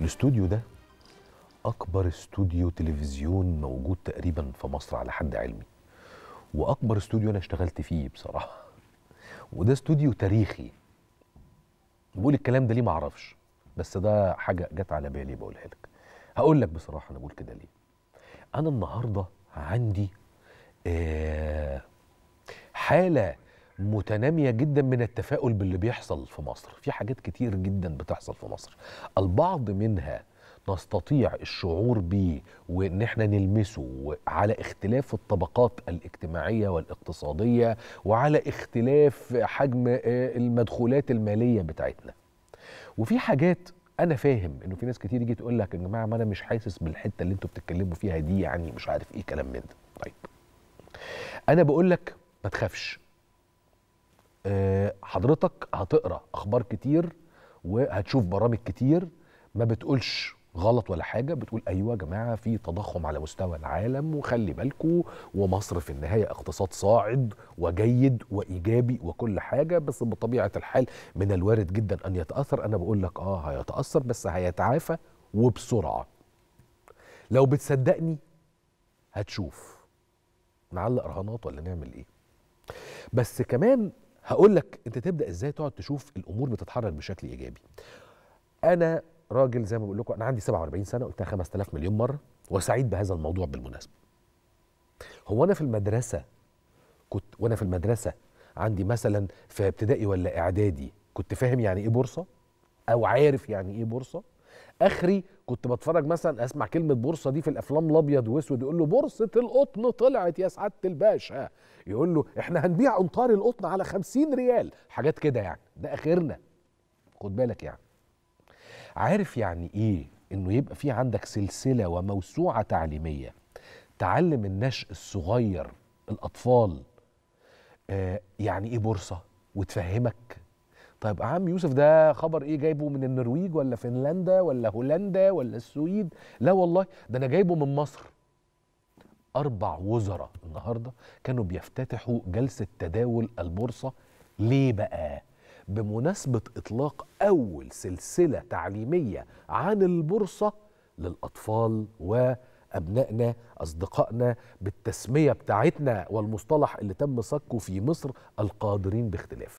الاستوديو ده اكبر استوديو تلفزيون موجود تقريبا في مصر على حد علمي واكبر استوديو انا اشتغلت فيه بصراحه وده استوديو تاريخي بقول الكلام ده ليه معرفش بس ده حاجه جت على بالي بقولها لك هقول لك بصراحه انا بقول كده ليه انا النهارده عندي آه حاله متناميه جدا من التفاؤل باللي بيحصل في مصر في حاجات كتير جدا بتحصل في مصر البعض منها نستطيع الشعور به وان احنا نلمسه على اختلاف الطبقات الاجتماعيه والاقتصاديه وعلى اختلاف حجم آه، المدخولات الماليه بتاعتنا وفي حاجات انا فاهم انه في ناس كتير يجي تقول لك يا جماعه ما انا مش حاسس بالحته اللي انتوا بتتكلموا فيها دي يعني مش عارف ايه كلام من ده طيب انا بقول لك ما تخافش آه، حضرتك هتقرا اخبار كتير وهتشوف برامج كتير ما بتقولش غلط ولا حاجه بتقول ايوه يا جماعه في تضخم على مستوى العالم وخلي بالكم ومصر في النهايه اقتصاد صاعد وجيد وايجابي وكل حاجه بس بطبيعه الحال من الوارد جدا ان يتاثر انا بقول لك اه هيتاثر بس هيتعافى وبسرعه لو بتصدقني هتشوف نعلق رهانات ولا نعمل ايه بس كمان هقول لك انت تبدا ازاي تقعد تشوف الامور بتتحرك بشكل ايجابي انا راجل زي ما بقول لكم انا عندي 47 سنه قلتها 5000 مليون مره وسعيد بهذا الموضوع بالمناسبه هو انا في المدرسه كنت وانا في المدرسه عندي مثلا في ابتدائي ولا اعدادي كنت فاهم يعني ايه بورصه او عارف يعني ايه بورصه اخري كنت بتفرج مثلا اسمع كلمه بورصه دي في الافلام الابيض واسود يقول له بورصه القطن طلعت يا سعاده الباشا يقول له احنا هنبيع انطار القطن على 50 ريال حاجات كده يعني ده اخرنا خد بالك يعني عارف يعني ايه انه يبقى في عندك سلسله وموسوعه تعليميه تعلم النشء الصغير الاطفال آه يعني ايه بورصه وتفهمك طيب عم يوسف ده خبر ايه جايبه من النرويج ولا فنلندا ولا هولندا ولا السويد لا والله ده انا جايبه من مصر اربع وزراء النهارده كانوا بيفتتحوا جلسه تداول البورصه ليه بقى بمناسبه اطلاق اول سلسله تعليميه عن البورصه للاطفال و ابنائنا اصدقائنا بالتسميه بتاعتنا والمصطلح اللي تم صكه في مصر القادرين باختلاف